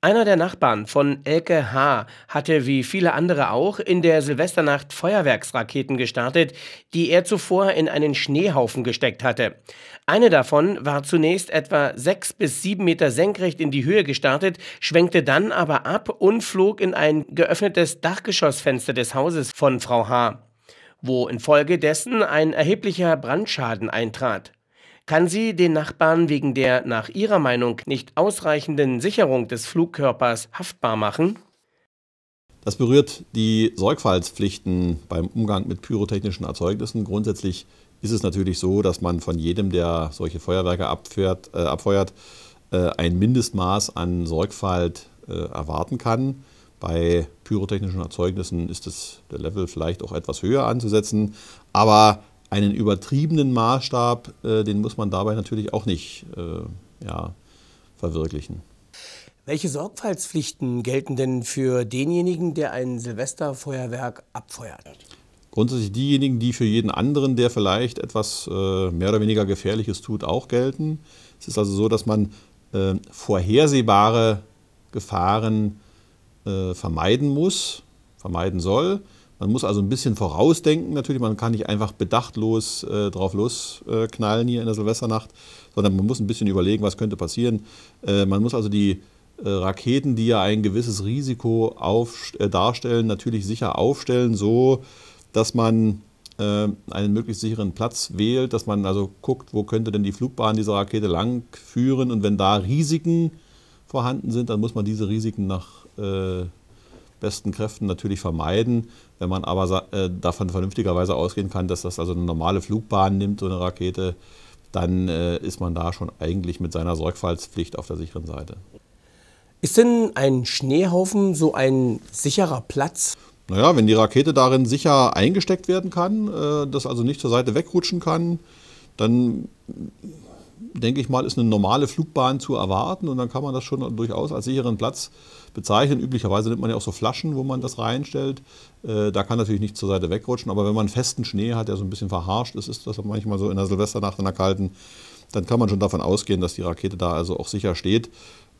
Einer der Nachbarn von Elke H. hatte wie viele andere auch in der Silvesternacht Feuerwerksraketen gestartet, die er zuvor in einen Schneehaufen gesteckt hatte. Eine davon war zunächst etwa sechs bis sieben Meter senkrecht in die Höhe gestartet, schwenkte dann aber ab und flog in ein geöffnetes Dachgeschossfenster des Hauses von Frau H., wo infolgedessen ein erheblicher Brandschaden eintrat kann sie den Nachbarn wegen der nach ihrer Meinung nicht ausreichenden Sicherung des Flugkörpers haftbar machen? Das berührt die Sorgfaltspflichten beim Umgang mit pyrotechnischen Erzeugnissen. Grundsätzlich ist es natürlich so, dass man von jedem, der solche Feuerwerke abfährt, äh, abfeuert, äh, ein Mindestmaß an Sorgfalt äh, erwarten kann. Bei pyrotechnischen Erzeugnissen ist das der Level vielleicht auch etwas höher anzusetzen, aber einen übertriebenen Maßstab, äh, den muss man dabei natürlich auch nicht äh, ja, verwirklichen. Welche Sorgfaltspflichten gelten denn für denjenigen, der ein Silvesterfeuerwerk abfeuert? Grundsätzlich diejenigen, die für jeden anderen, der vielleicht etwas äh, mehr oder weniger Gefährliches tut, auch gelten. Es ist also so, dass man äh, vorhersehbare Gefahren äh, vermeiden muss, vermeiden soll. Man muss also ein bisschen vorausdenken natürlich, man kann nicht einfach bedachtlos äh, drauf losknallen äh, hier in der Silvesternacht, sondern man muss ein bisschen überlegen, was könnte passieren. Äh, man muss also die äh, Raketen, die ja ein gewisses Risiko auf, äh, darstellen, natürlich sicher aufstellen, so dass man äh, einen möglichst sicheren Platz wählt, dass man also guckt, wo könnte denn die Flugbahn dieser Rakete langführen. und wenn da Risiken vorhanden sind, dann muss man diese Risiken nach besten Kräften natürlich vermeiden. Wenn man aber äh, davon vernünftigerweise ausgehen kann, dass das also eine normale Flugbahn nimmt, so eine Rakete, dann äh, ist man da schon eigentlich mit seiner Sorgfaltspflicht auf der sicheren Seite. Ist denn ein Schneehaufen so ein sicherer Platz? Naja, wenn die Rakete darin sicher eingesteckt werden kann, äh, das also nicht zur Seite wegrutschen kann, dann denke ich mal, ist eine normale Flugbahn zu erwarten und dann kann man das schon durchaus als sicheren Platz bezeichnen. Üblicherweise nimmt man ja auch so Flaschen, wo man das reinstellt. Äh, da kann natürlich nichts zur Seite wegrutschen, aber wenn man festen Schnee hat, der so ein bisschen verharscht ist, ist das manchmal so in der Silvesternacht in der kalten, dann kann man schon davon ausgehen, dass die Rakete da also auch sicher steht.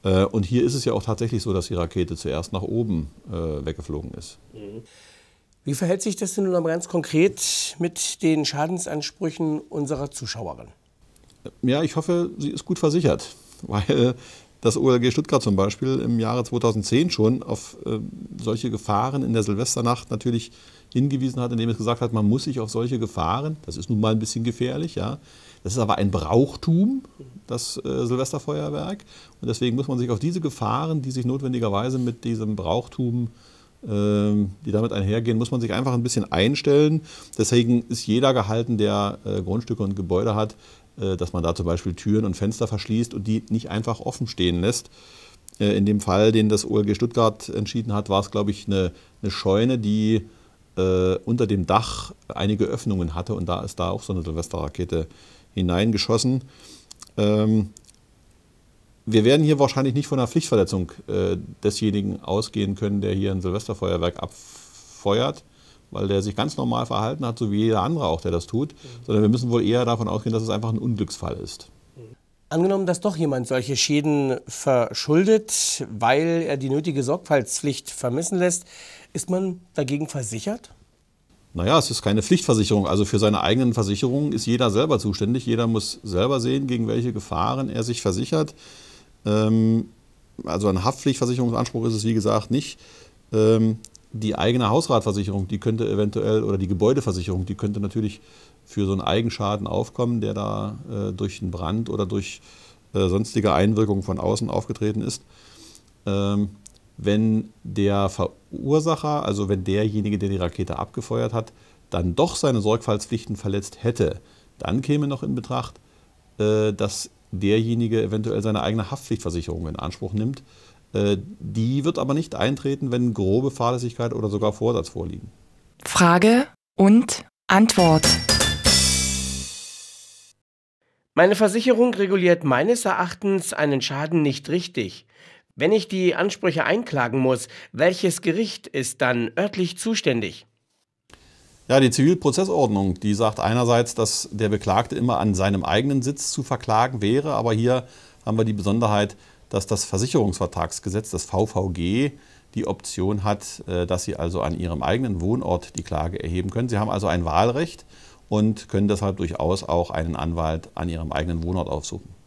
Äh, und hier ist es ja auch tatsächlich so, dass die Rakete zuerst nach oben äh, weggeflogen ist. Mhm. Wie verhält sich das denn nun ganz konkret mit den Schadensansprüchen unserer Zuschauerin? ja, ich hoffe, sie ist gut versichert, weil das OLG Stuttgart zum Beispiel im Jahre 2010 schon auf äh, solche Gefahren in der Silvesternacht natürlich hingewiesen hat, indem es gesagt hat, man muss sich auf solche Gefahren, das ist nun mal ein bisschen gefährlich, ja, das ist aber ein Brauchtum, das äh, Silvesterfeuerwerk, und deswegen muss man sich auf diese Gefahren, die sich notwendigerweise mit diesem Brauchtum äh, ähm, die damit einhergehen, muss man sich einfach ein bisschen einstellen. Deswegen ist jeder gehalten, der äh, Grundstücke und Gebäude hat, äh, dass man da zum Beispiel Türen und Fenster verschließt und die nicht einfach offen stehen lässt. Äh, in dem Fall, den das OLG Stuttgart entschieden hat, war es, glaube ich, eine, eine Scheune, die unter dem Dach einige Öffnungen hatte und da ist da auch so eine Silvesterrakete hineingeschossen. Ähm, wir werden hier wahrscheinlich nicht von einer Pflichtverletzung äh, desjenigen ausgehen können, der hier ein Silvesterfeuerwerk abfeuert, weil der sich ganz normal verhalten hat, so wie jeder andere auch, der das tut, mhm. sondern wir müssen wohl eher davon ausgehen, dass es einfach ein Unglücksfall ist. Angenommen, dass doch jemand solche Schäden verschuldet, weil er die nötige Sorgfaltspflicht vermissen lässt, ist man dagegen versichert? Naja, es ist keine Pflichtversicherung. Also für seine eigenen Versicherungen ist jeder selber zuständig. Jeder muss selber sehen, gegen welche Gefahren er sich versichert. Ähm, also ein Haftpflichtversicherungsanspruch ist es wie gesagt nicht. Ähm, die eigene Hausratversicherung, die könnte eventuell, oder die Gebäudeversicherung, die könnte natürlich für so einen Eigenschaden aufkommen, der da äh, durch einen Brand oder durch äh, sonstige Einwirkungen von außen aufgetreten ist. Ähm, wenn der Verursacher, also wenn derjenige, der die Rakete abgefeuert hat, dann doch seine Sorgfaltspflichten verletzt hätte, dann käme noch in Betracht, äh, dass derjenige eventuell seine eigene Haftpflichtversicherung in Anspruch nimmt. Äh, die wird aber nicht eintreten, wenn grobe Fahrlässigkeit oder sogar Vorsatz vorliegen. Frage und Antwort. Meine Versicherung reguliert meines Erachtens einen Schaden nicht richtig. Wenn ich die Ansprüche einklagen muss, welches Gericht ist dann örtlich zuständig? Ja, die Zivilprozessordnung, die sagt einerseits, dass der Beklagte immer an seinem eigenen Sitz zu verklagen wäre, aber hier haben wir die Besonderheit, dass das Versicherungsvertragsgesetz, das VVG, die Option hat, äh, dass Sie also an Ihrem eigenen Wohnort die Klage erheben können. Sie haben also ein Wahlrecht und können deshalb durchaus auch einen Anwalt an Ihrem eigenen Wohnort aufsuchen.